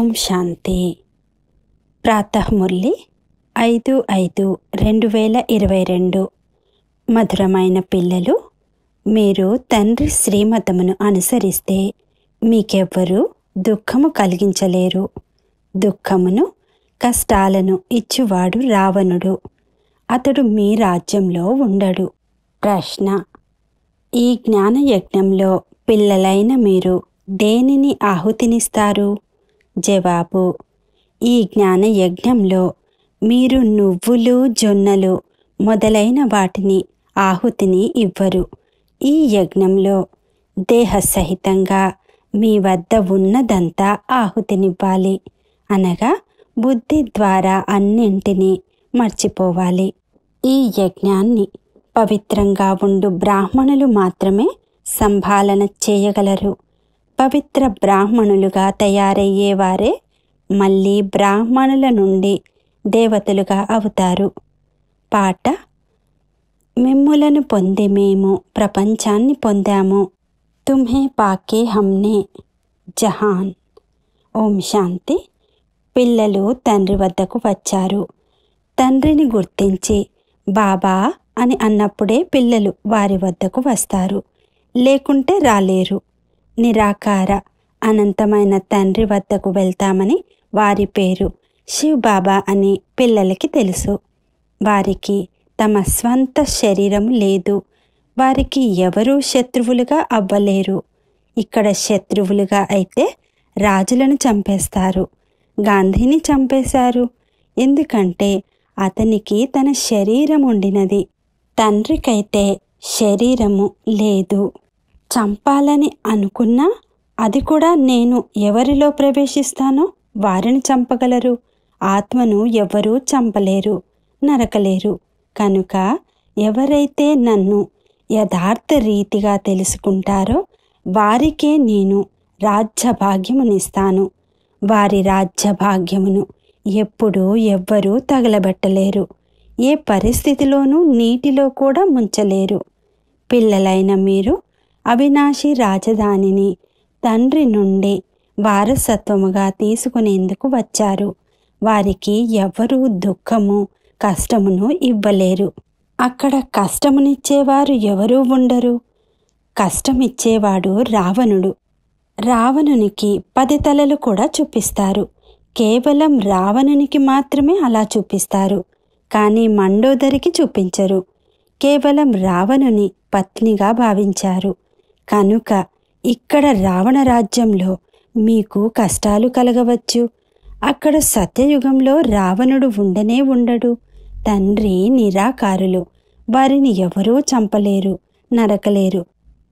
ఓం శాంతి ప్రాతఃమురళి ఐదు ఐదు రెండు వేల ఇరవై రెండు మధురమైన పిల్లలు మీరు తండ్రి శ్రీమతమును అనుసరిస్తే మీకెవ్వరూ దుఃఖము కలిగించలేరు దుఃఖమును కష్టాలను ఇచ్చువాడు రావణుడు అతడు మీ రాజ్యంలో ఉండడు ప్రశ్న ఈ జ్ఞానయజ్ఞంలో పిల్లలైన మీరు దేనిని ఆహుతినిస్తారు జవాబు ఈ జ్ఞాన యజ్ఞంలో మీరు నువ్వులు జొన్నలు మొదలైన వాటిని ఆహుతిని ఇవ్వరు ఈ యజ్ఞంలో దేహసహితంగా మీ వద్ద ఉన్నదంతా ఆహుతినివ్వాలి అనగా బుద్ధి ద్వారా అన్నింటినీ మర్చిపోవాలి ఈ యజ్ఞాన్ని పవిత్రంగా ఉండు బ్రాహ్మణులు మాత్రమే సంభాలన చేయగలరు పవిత్ర బ్రాహ్మణులుగా తయారయ్యేవారే మళ్ళీ బ్రాహ్మణుల నుండి దేవతలుగా అవుతారు పాట మిమ్ములను పొంది మేము ప్రపంచాన్ని పొందాము తుమ్హే పాకే హమ్నే జహాన్ ఓం శాంతి పిల్లలు తండ్రి వద్దకు వచ్చారు తండ్రిని గుర్తించి బాబా అని అన్నప్పుడే పిల్లలు వారి వద్దకు వస్తారు లేకుంటే రాలేరు నిరాకార అనంతమైన తండ్రి వద్దకు వెళ్తామని వారి పేరు శివ్ బాబా అని పిల్లలకి తెలుసు వారికి తమ స్వంత శరీరం లేదు వారికి ఎవరూ శత్రువులుగా అవ్వలేరు ఇక్కడ శత్రువులుగా అయితే రాజులను చంపేస్తారు గాంధీని చంపేశారు ఎందుకంటే అతనికి తన శరీరం ఉండినది తండ్రికైతే శరీరము లేదు చంపాలని అనుకున్నా అది కూడా నేను ఎవరిలో ప్రవేశిస్తానో వారిని చంపగలరు ఆత్మను ఎవ్వరూ చంపలేరు నరకలేరు కనుక ఎవరైతే నన్ను యథార్థ రీతిగా తెలుసుకుంటారో వారికే నేను రాజ్యభాగ్యమునిస్తాను వారి రాజ్యభాగ్యమును ఎప్పుడూ ఎవ్వరూ తగలబెట్టలేరు ఏ పరిస్థితిలోనూ నీటిలో కూడా ముంచలేరు పిల్లలైన మీరు అవినాశి రాజధానిని తండ్రి నుండి వారసత్వముగా తీసుకునేందుకు వచ్చారు వారికి ఎవరూ దుఃఖము కష్టమును ఇవ్వలేరు అక్కడ కష్టమునిచ్చేవారు ఎవరూ ఉండరు కష్టమిచ్చేవాడు రావణుడు రావణునికి పది తలలు కూడా చూపిస్తారు కేవలం రావణునికి మాత్రమే అలా చూపిస్తారు కానీ మండోదరికి చూపించరు కేవలం రావణుని పత్నిగా భావించారు కనుక ఇక్కడ రావణ రాజ్యంలో మీకు కష్టాలు కలగవచ్చు అక్కడ సత్యయుగంలో రావణుడు ఉండనే ఉండడు తండ్రి నిరాకారులు వారిని ఎవరూ చంపలేరు నరకలేరు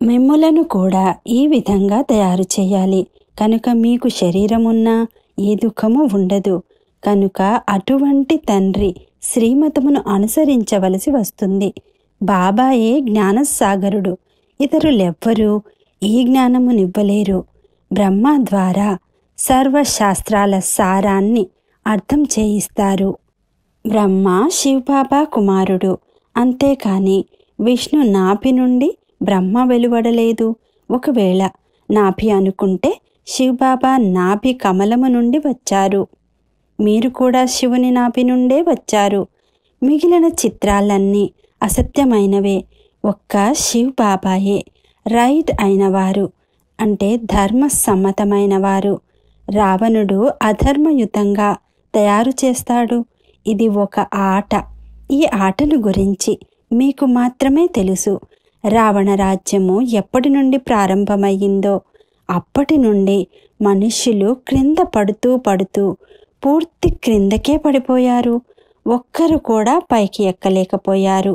మిమ్ములను కూడా ఈ విధంగా తయారు చేయాలి కనుక మీకు శరీరమున్నా ఏ దుఃఖము ఉండదు కనుక అటువంటి తండ్రి శ్రీమతమును అనుసరించవలసి వస్తుంది బాబాయే జ్ఞానసాగరుడు ఇతరులెవ్వరూ ఈ జ్ఞానమునివ్వలేరు బ్రహ్మ ద్వారా సర్వశాస్త్రాల సారాన్ని అర్థం చేయిస్తారు బ్రహ్మ శివబాబా కుమారుడు అంతేకాని విష్ణు నాభి నుండి బ్రహ్మ వెలువడలేదు ఒకవేళ నాభి అనుకుంటే శివబాబా నాభి కమలము నుండి వచ్చారు మీరు కూడా శివుని నాభి నుండే వచ్చారు మిగిలిన చిత్రాలన్నీ అసత్యమైనవే ఒక్క శివ్ బాబాయే రైట్ అయినవారు అంటే ధర్మ సమ్మతమైన వారు రావణుడు అధర్మయుతంగా తయారు చేస్తాడు ఇది ఒక ఆట ఈ ఆటను గురించి మీకు మాత్రమే తెలుసు రావణ రాజ్యము ఎప్పటి నుండి ప్రారంభమయ్యిందో అప్పటి నుండి మనుష్యులు క్రింద పడుతూ పడుతూ పూర్తి క్రిందకే పడిపోయారు ఒక్కరు కూడా పైకి ఎక్కలేకపోయారు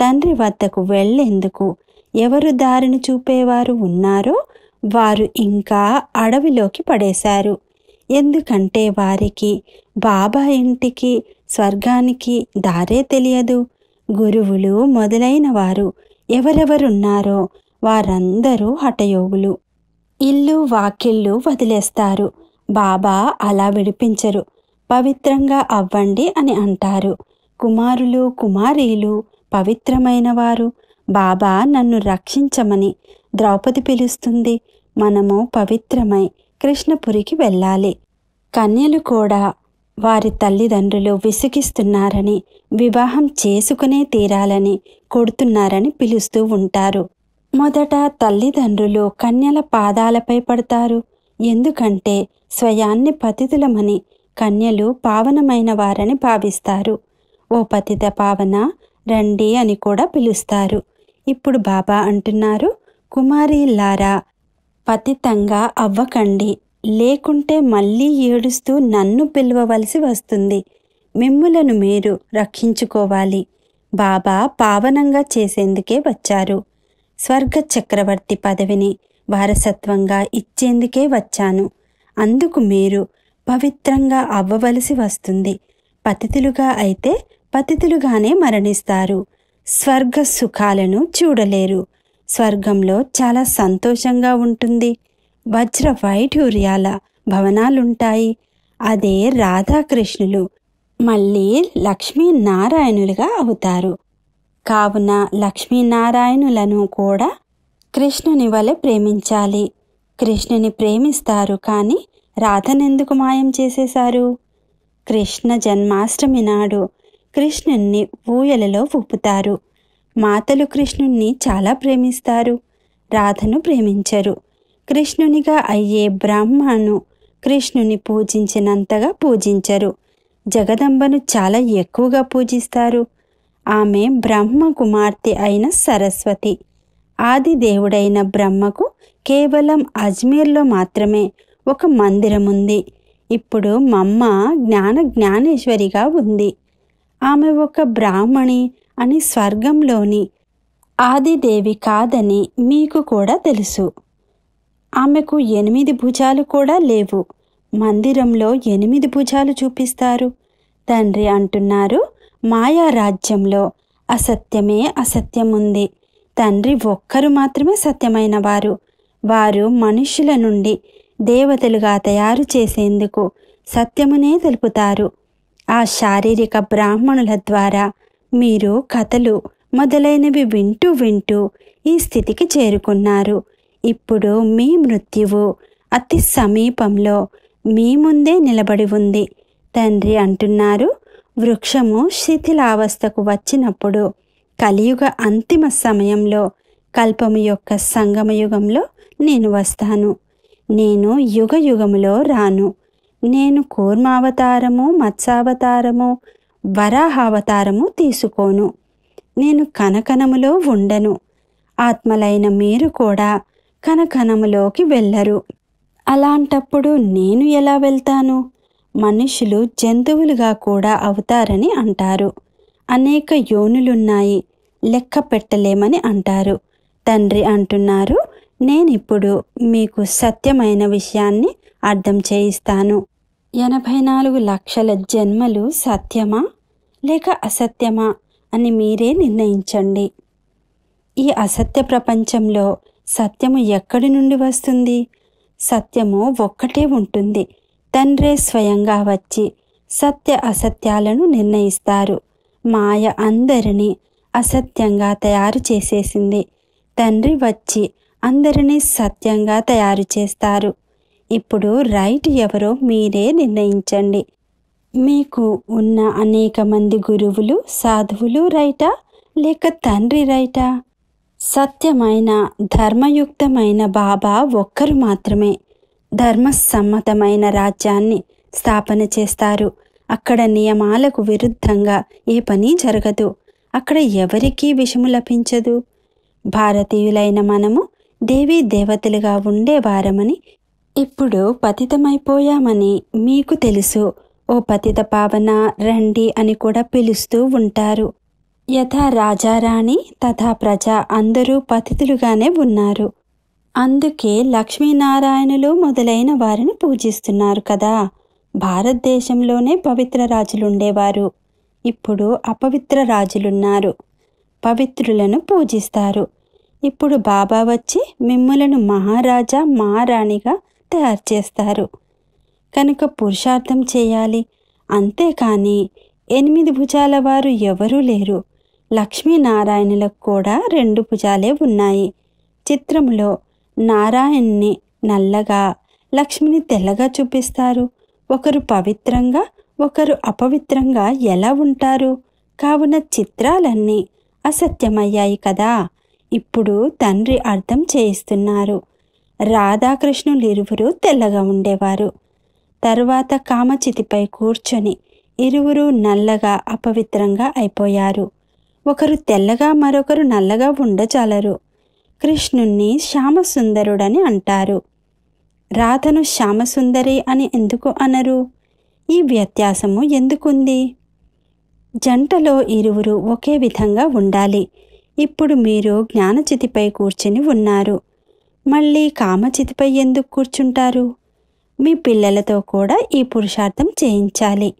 తండ్రి వద్దకు వెళ్ళేందుకు ఎవరు దారిని చూపేవారు ఉన్నారో వారు ఇంకా అడవిలోకి పడేశారు ఎందుకంటే వారికి బాబా ఇంటికి స్వర్గానికి దారే తెలియదు గురువులు మొదలైన వారు ఎవరెవరున్నారో వారందరూ హఠయోగులు ఇల్లు వాకిళ్ళు వదిలేస్తారు బాబా అలా విడిపించరు పవిత్రంగా అవ్వండి అని అంటారు కుమారులు కుమారీలు పవిత్రమైన వారు బాబా నన్ను రక్షించమని ద్రౌపది పిలుస్తుంది మనము పవిత్రమై కృష్ణపురికి వెళ్ళాలి కన్యలు కూడా వారి తల్లిదండ్రులు విసిగిస్తున్నారని వివాహం చేసుకునే తీరాలని కొడుతున్నారని పిలుస్తూ ఉంటారు మొదట తల్లిదండ్రులు కన్యల పాదాలపై పడతారు ఎందుకంటే స్వయాన్ని పతితులమని కన్యలు పావనమైన వారని భావిస్తారు ఓ పతిత పావన రండి అని కూడా పిలుస్తారు ఇప్పుడు బాబా అంటున్నారు కుమారి లారా పతితంగా అవ్వకండి లేకుంటే మళ్ళీ ఏడుస్తూ నన్ను పిలవవలసి వస్తుంది మిమ్ములను మీరు రక్షించుకోవాలి బాబా పావనంగా చేసేందుకే వచ్చారు స్వర్గ చక్రవర్తి పదవిని వారసత్వంగా ఇచ్చేందుకే వచ్చాను అందుకు మీరు పవిత్రంగా అవ్వవలసి వస్తుంది పతితులుగా అయితే పతితులుగానే మరణిస్తారు స్వర్గ సుఖాలను చూడలేరు స్వర్గంలో చాలా సంతోషంగా ఉంటుంది వజ్ర వైఢూర్యాల భవనాలుంటాయి అదే రాధాకృష్ణులు మళ్ళీ లక్ష్మీనారాయణులుగా అవుతారు కావున లక్ష్మీనారాయణులను కూడా కృష్ణుని వలె ప్రేమించాలి కృష్ణుని ప్రేమిస్తారు కానీ రాధనెందుకు మాయం చేసేశారు కృష్ణ జన్మాష్టమి నాడు కృష్ణుణ్ణి ఊయలలో ఊపుతారు మాతలు కృష్ణుణ్ణి చాలా ప్రేమిస్తారు రాధను ప్రేమించరు కృష్ణునిగా అయ్యే బ్రహ్మను కృష్ణుని పూజించినంతగా పూజించరు జగదంబను చాలా ఎక్కువగా పూజిస్తారు ఆమె బ్రహ్మ కుమార్తె అయిన సరస్వతి ఆది దేవుడైన బ్రహ్మకు కేవలం అజ్మీర్లో మాత్రమే ఒక మందిరం ఉంది ఇప్పుడు మమ్మ జ్ఞాన జ్ఞానేశ్వరిగా ఉంది ఆమె ఒక బ్రాహ్మణి అని స్వర్గంలోని ఆదిదేవి కాదని మీకు కూడా తెలుసు ఆమెకు ఎనిమిది భుజాలు కూడా లేవు మందిరంలో ఎనిమిది భుజాలు చూపిస్తారు తండ్రి అంటున్నారు మాయారాజ్యంలో అసత్యమే అసత్యముంది తండ్రి ఒక్కరు మాత్రమే సత్యమైన వారు వారు మనుష్యుల నుండి దేవతలుగా తయారు చేసేందుకు సత్యమునే తెలుపుతారు ఆ శారీరక బ్రాహ్మణుల ద్వారా మీరు కథలు మొదలైనవి వింటూ వింటూ ఈ స్థితికి చేరుకున్నారు ఇప్పుడు మీ మృత్యువు అతి సమీపంలో మీ ముందే నిలబడి ఉంది తండ్రి అంటున్నారు వృక్షము శిథిలావస్థకు వచ్చినప్పుడు కలియుగ అంతిమ సమయంలో కల్పము యొక్క సంగమయుగంలో నేను వస్తాను నేను యుగ రాను నేను కూర్మావతారము మత్స్యావతారము వరాహావతారము తీసుకోను నేను కనకనములో ఉండను ఆత్మలైన మీరు కూడా కనకనములోకి వెళ్ళరు అలాంటప్పుడు నేను ఎలా వెళ్తాను మనుషులు జంతువులుగా కూడా అవుతారని అంటారు అనేక యోనులున్నాయి లెక్క పెట్టలేమని అంటారు తండ్రి అంటున్నారు నేనిప్పుడు మీకు సత్యమైన విషయాన్ని అర్థం చేయిస్తాను ఎనభై నాలుగు లక్షల జన్మలు సత్యమా లేక అసత్యమా అని మీరే నిర్ణయించండి ఈ అసత్య ప్రపంచంలో సత్యము ఎక్కడి నుండి వస్తుంది సత్యము ఒక్కటే ఉంటుంది తండ్రే స్వయంగా వచ్చి సత్య అసత్యాలను నిర్ణయిస్తారు మాయ అందరినీ అసత్యంగా తయారు చేసేసింది తండ్రి వచ్చి అందరినీ సత్యంగా తయారు చేస్తారు ఇప్పుడు రైట్ ఎవరో మీరే నిర్ణయించండి మీకు ఉన్న అనేక మంది గురువులు సాధువులు రైటా లేక తండ్రి రైటా సత్యమైన ధర్మయుక్తమైన బాబా ఒక్కరు మాత్రమే ధర్మసమ్మతమైన రాజ్యాన్ని స్థాపన చేస్తారు అక్కడ నియమాలకు విరుద్ధంగా ఏ పని జరగదు అక్కడ ఎవరికీ విషము లభించదు భారతీయులైన మనము దేవీ దేవతలుగా ఉండేవారమని ఇప్పుడు పతితమైపోయామని మీకు తెలుసు ఓ పతిత పావన రండి అని కూడా పిలుస్తూ ఉంటారు యథా రాజారాణి తథా ప్రజ అందరూ పతితులుగానే ఉన్నారు అందుకే లక్ష్మీనారాయణులు మొదలైన వారిని పూజిస్తున్నారు కదా భారతదేశంలోనే పవిత్ర రాజులుండేవారు ఇప్పుడు అపవిత్ర రాజులున్నారు పవిత్రులను పూజిస్తారు ఇప్పుడు బాబా వచ్చి మిమ్మలను మహారాజా మహారాణిగా తయారు చేస్తారు కనుక పురుషార్థం చేయాలి అంతేకాని ఎనిమిది భుజాల వారు ఎవరూ లేరు లక్ష్మీనారాయణులకు కూడా రెండు భుజాలే ఉన్నాయి చిత్రంలో నారాయణ్ణి నల్లగా లక్ష్మిని తెల్లగా చూపిస్తారు ఒకరు పవిత్రంగా ఒకరు అపవిత్రంగా ఎలా ఉంటారు కావున చిత్రాలన్నీ అసత్యమయ్యాయి కదా ఇప్పుడు తండ్రి అర్థం చేయిస్తున్నారు రాధాకృష్ణులు ఇరువురు తెల్లగా ఉండేవారు తర్వాత కామచితిపై కూర్చొని ఇరువురు నల్లగా అపవిత్రంగా అయిపోయారు ఒకరు తెల్లగా మరొకరు నల్లగా ఉండచాలరు కృష్ణుణ్ణి శ్యామసుందరుడని అంటారు రాధను శ్యామసుందరి అని ఎందుకు అనరు ఈ వ్యత్యాసము ఎందుకుంది జంటలో ఇరువురు ఒకే విధంగా ఉండాలి ఇప్పుడు మీరు జ్ఞానచితిపై కూర్చుని ఉన్నారు మళ్ళీ కామచితిపై ఎందుకు కూర్చుంటారు మీ పిల్లలతో కూడా ఈ పురుషార్థం చేయించాలి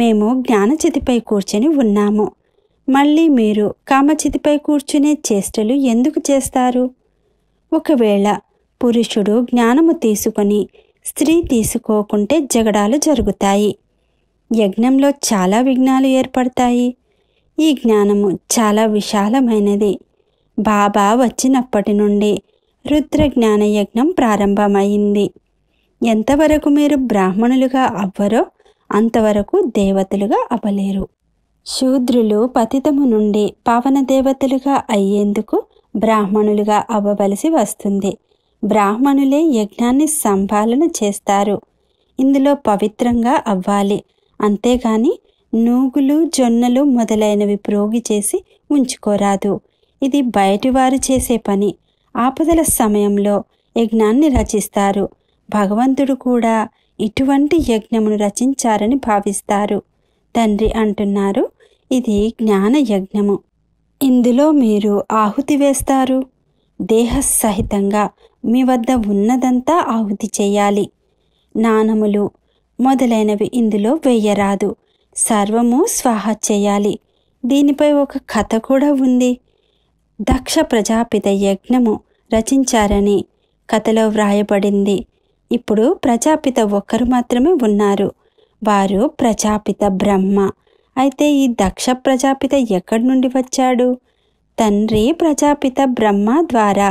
మేము జ్ఞానచితిపై కూర్చుని ఉన్నాము మళ్ళీ మీరు కామచితిపై కూర్చునే చేష్టలు ఎందుకు చేస్తారు ఒకవేళ పురుషుడు జ్ఞానము తీసుకొని స్త్రీ తీసుకోకుంటే జగడాలు జరుగుతాయి యజ్ఞంలో చాలా విఘ్నాలు ఏర్పడతాయి ఈ జ్ఞానము చాలా విశాలమైనది బాబా వచ్చినప్పటి నుండి రుద్ర జ్ఞాన యజ్ఞం ప్రారంభమైంది ఎంతవరకు మీరు బ్రాహ్మణులుగా అవ్వరో అంతవరకు దేవతలుగా అవ్వలేరు శూద్రులు పతితము నుండి పవన దేవతలుగా అయ్యేందుకు బ్రాహ్మణులుగా అవ్వవలసి వస్తుంది బ్రాహ్మణులే యజ్ఞాన్ని సంపాలన చేస్తారు ఇందులో పవిత్రంగా అవ్వాలి అంతేగాని నూగులు జొన్నలు మొదలైనవి ప్రోగి చేసి ఉంచుకోరాదు ఇది బయటివారు చేసే పని ఆపదల సమయంలో యజ్ఞాన్ని రచిస్తారు భగవంతుడు కూడా ఇటువంటి యజ్ఞమును రచించారని భావిస్తారు తండ్రి అంటున్నారు ఇది జ్ఞాన యజ్ఞము ఇందులో మీరు ఆహుతి వేస్తారు దేహ సహితంగా మీ వద్ద ఉన్నదంతా ఆహుతి చేయాలి నాణములు మొదలైనవి ఇందులో వేయరాదు సర్వము స్వాహ చేయాలి దీనిపై ఒక కథ కూడా ఉంది దక్ష ప్రజాపిత యజ్ఞము రచించారని కథలో వ్రాయబడింది ఇప్పుడు ప్రజాపిత ఒక్కరు మాత్రమే ఉన్నారు వారు ప్రజాపిత బ్రహ్మ అయితే ఈ దక్ష ప్రజాపిత ఎక్కడి నుండి వచ్చాడు తండ్రి ప్రజాపిత బ్రహ్మ ద్వారా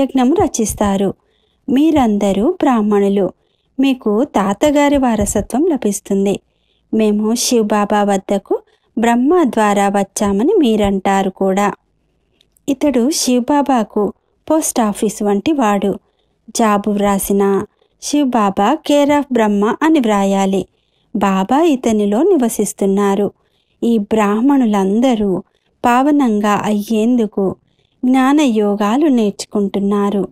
యజ్ఞము రచిస్తారు మీరందరూ బ్రాహ్మణులు మీకు తాతగారి వారసత్వం లభిస్తుంది మేము శివబాబా వద్దకు బ్రహ్మ ద్వారా వచ్చామని మీరంటారు కూడా ఇతడు శివబాబాకు పోస్ట్ ఆఫీస్ వంటి వాడు జాబు వ్రాసిన శివబాబా కేర్ ఆఫ్ బ్రహ్మ అని వ్రాయాలి బాబా ఇతనిలో నివసిస్తున్నారు ఈ బ్రాహ్మణులందరూ పావనంగా అయ్యేందుకు జ్ఞాన యోగాలు నేర్చుకుంటున్నారు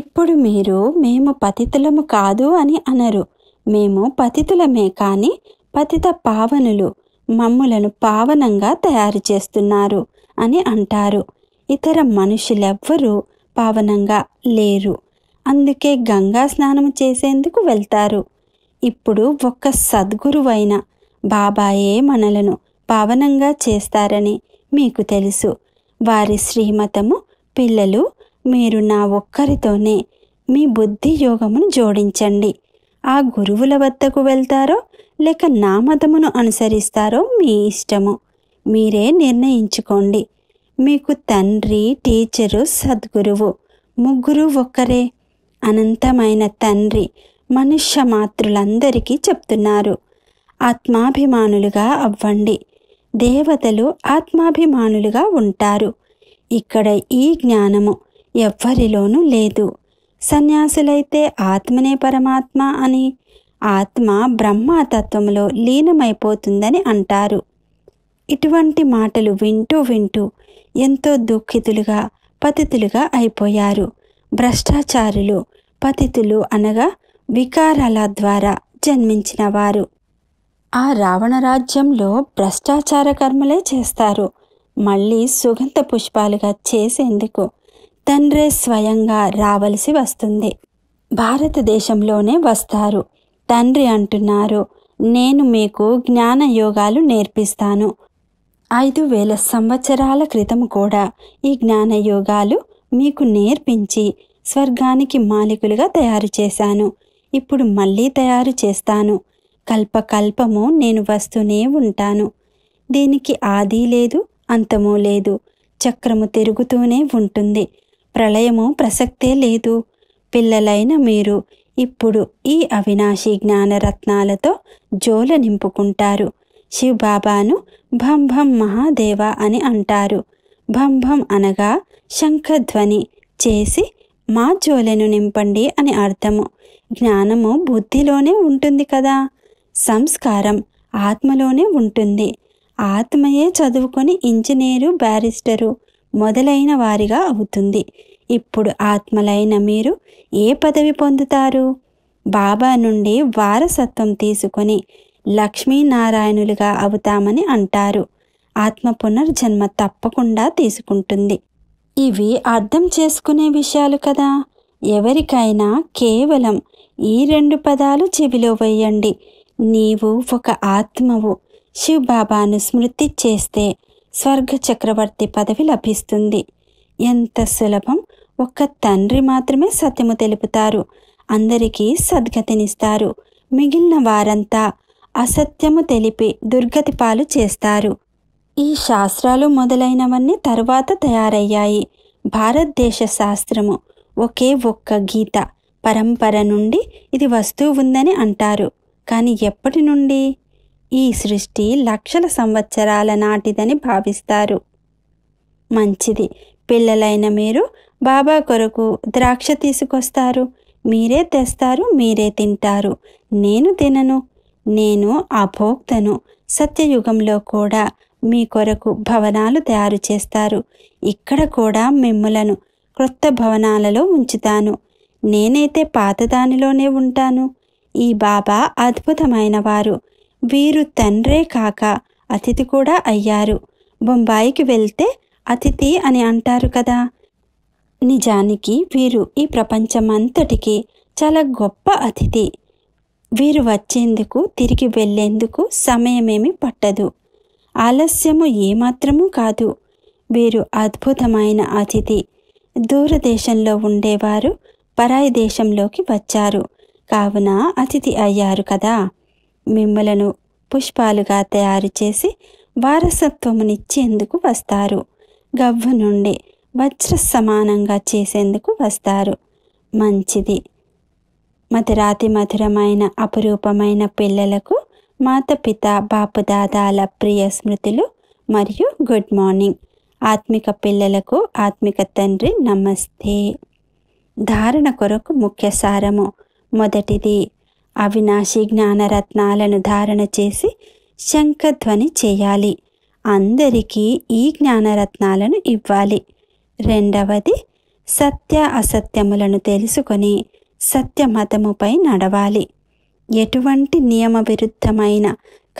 ఇప్పుడు మీరు మేము పతితులము కాదు అని అనరు మేము పతితులమే కానీ పతిత పావనులు మమ్ములను పావనంగా తయారు చేస్తున్నారు అని అంటారు ఇతర మనుషులెవ్వరూ పావనంగా లేరు అందుకే గంగా స్నానం చేసేందుకు వెళ్తారు ఇప్పుడు ఒక్క సద్గురువైన బాబాయే మనలను పావనంగా చేస్తారని మీకు తెలుసు వారి శ్రీమతము పిల్లలు మీరు నా ఒక్కరితోనే మీ బుద్ధి యోగమును జోడించండి ఆ గురువుల వద్దకు వెళ్తారో లేక నా మతమును అనుసరిస్తారో మీ ఇష్టము మీరే నిర్ణయించుకోండి మీకు తండ్రి టీచరు సద్గురువు ముగ్గురు ఒక్కరే అనంతమైన తండ్రి మనుష్య మాతృలందరికీ చెప్తున్నారు ఆత్మాభిమానులుగా అవ్వండి దేవతలు ఆత్మాభిమానులుగా ఉంటారు ఇక్కడ ఈ జ్ఞానము ఎవ్వరిలోనూ లేదు సన్యాసులైతే ఆత్మనే పరమాత్మ అని ఆత్మ బ్రహ్మతత్వంలో లీనమైపోతుందని అంటారు ఇటువంటి మాటలు వింటూ వింటూ ఎంతో దుఃఖితులుగా పతితులుగా అయిపోయారు భ్రష్టాచారులు పతితులు అనగా వికారాల ద్వారా జన్మించిన వారు ఆ రావణ రాజ్యంలో భ్రష్టాచార కర్మలే చేస్తారు మళ్ళీ సుగంధ పుష్పాలుగా చేసేందుకు తండ్రే స్వయంగా రావలసి వస్తుంది భారతదేశంలోనే వస్తారు తండ్రి అంటున్నారు నేను మీకు జ్ఞాన యోగాలు నేర్పిస్తాను ఐదు వేల సంవత్సరాల క్రితం కూడా ఈ జ్ఞాన యోగాలు మీకు నేర్పించి స్వర్గానికి మాలికులుగా తయారు చేశాను ఇప్పుడు మళ్ళీ తయారు చేస్తాను కల్పకల్పము నేను వస్తూనే ఉంటాను దీనికి ఆది లేదు అంతము లేదు చక్రము తిరుగుతూనే ఉంటుంది ప్రళయము ప్రసక్తే లేదు పిల్లలైన మీరు ఇప్పుడు ఈ అవినాశి జ్ఞానరత్నాలతో జోల నింపుకుంటారు శివబాబాను భంభం మహాదేవ అని అంటారు భంభం అనగా శంఖధ్వని చేసి మా జోలెను నింపండి అని అర్థము జ్ఞానము బుద్ధిలోనే ఉంటుంది కదా సంస్కారం ఆత్మలోనే ఉంటుంది ఆత్మయే చదువుకొని ఇంజనీరు బ్యారిస్టరు మొదలైన వారిగా అవుతుంది ఇప్పుడు ఆత్మలైన మీరు ఏ పదవి పొందుతారు బాబా నుండి వారసత్వం తీసుకొని లక్ష్మీనారాయణులుగా అవుతామని అంటారు ఆత్మ పునర్జన్మ తప్పకుండా తీసుకుంటుంది ఇవి అర్థం చేసుకునే విషయాలు కదా ఎవరికైనా కేవలం ఈ రెండు పదాలు చెవిలో వేయండి నీవు ఒక ఆత్మవు శివ్ బాబాను స్మృతి చేస్తే స్వర్గ చక్రవర్తి పదవి లభిస్తుంది ఎంత సులభం ఒక్క తండ్రి మాత్రమే సత్యము తెలుపుతారు అందరికీ సద్గతినిస్తారు మిగిలిన వారంతా అసత్యము తెలిపి దుర్గతి పాలు చేస్తారు ఈ శాస్త్రాలు మొదలైనవన్నీ తరువాత తయారయ్యాయి భారతదేశ శాస్త్రము ఒకే ఒక్క గీత పరంపర నుండి ఇది వస్తూ ఉందని అంటారు కానీ ఎప్పటి నుండి ఈ సృష్టి లక్షల సంవత్సరాల నాటిదని భావిస్తారు మంచిది పిల్లలైన మీరు బాబా కొరకు ద్రాక్ష తీసుకొస్తారు మీరే తెస్తారు మీరే తింటారు నేను తినను నేను అభోక్తను సత్యయుగంలో కూడా మీ కొరకు భవనాలు తయారు చేస్తారు ఇక్కడ కూడా మిమ్మలను క్రొత్త భవనాలలో ఉంచుతాను నేనైతే పాతదానిలోనే ఉంటాను ఈ బాబా అద్భుతమైన వారు వీరు తండ్రే కాక అతిథి కూడా అయ్యారు బొంబాయికి వెళ్తే అతిథి అని అంటారు కదా నిజానికి వీరు ఈ ప్రపంచమంతటికి చాలా గొప్ప అతిథి వీరు వచ్చేందుకు తిరిగి వెళ్ళేందుకు సమయమేమి పట్టదు ఆలస్యము ఏమాత్రము కాదు వీరు అద్భుతమైన అతిథి దూరదేశంలో ఉండేవారు పరాయి దేశంలోకి వచ్చారు కావున అతిథి అయ్యారు కదా మిమ్మలను పుష్పాలుగా తయారు చేసి వారసత్వమునిచ్చేందుకు వస్తారు గవ్వు నుండి వజ్ర సమానంగా చేసేందుకు వస్తారు మంచిది మధురాతి మధురమైన అపురూపమైన పిల్లలకు మాతపిత బాపుదాదాల ప్రియ స్మృతులు మరియు గుడ్ మార్నింగ్ ఆత్మిక పిల్లలకు ఆత్మిక తండ్రి నమస్తే ధారణ కొరకు ముఖ్య సారము మొదటిది అవినాశి జ్ఞానరత్నాలను ధారణ చేసి శంఖధ్వని చేయాలి అందరికీ ఈ జ్ఞానరత్నాలను ఇవ్వాలి రెండవది సత్య అసత్యములను తెలుసుకొని సత్యమతముపై నడవాలి ఎటువంటి నియమ విరుద్ధమైన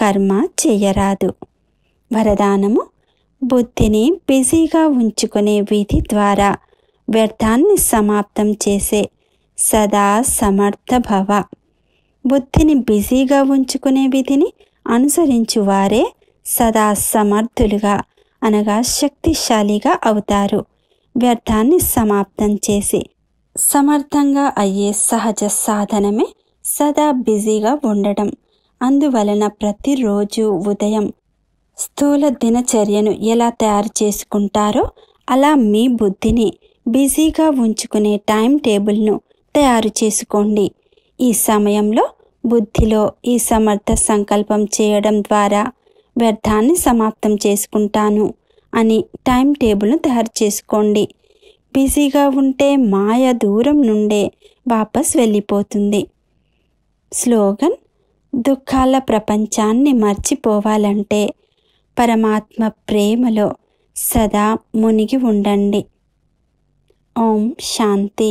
కర్మ చేయరాదు వరదానము బుద్ధిని బిజీగా ఉంచుకునే విధి ద్వారా వ్యర్థాన్ని సమాప్తం చేసే సదా సమర్థ భవ బుద్ధిని బిజీగా ఉంచుకునే విధిని అనుసరించువారే సదా సమర్థులుగా అనగా శక్తిశాలిగా అవుతారు వ్యర్థాన్ని సమాప్తం చేసి సమర్థంగా అయ్యే సహజ సాధనమే సదా బిజీగా ఉండటం అందువలన ప్రతిరోజు ఉదయం స్థూల దినచర్యను ఎలా తయారు చేసుకుంటారో అలా మీ బుద్ధిని బిజీగా ఉంచుకునే టైం టేబుల్ను తయారు చేసుకోండి ఈ సమయంలో బుద్ధిలో ఈ సమర్థ సంకల్పం చేయడం ద్వారా వ్యర్థాన్ని సమాప్తం చేసుకుంటాను అని టైం టేబుల్ను తయారు చేసుకోండి బిజీగా ఉంటే మాయ దూరం నుండే వాపస్ వెళ్ళిపోతుంది స్లోగన్ దుఃఖాల ప్రపంచాన్ని మర్చిపోవాలంటే పరమాత్మ ప్రేమలో సదా మునిగి ఉండండి ఓం శాంతి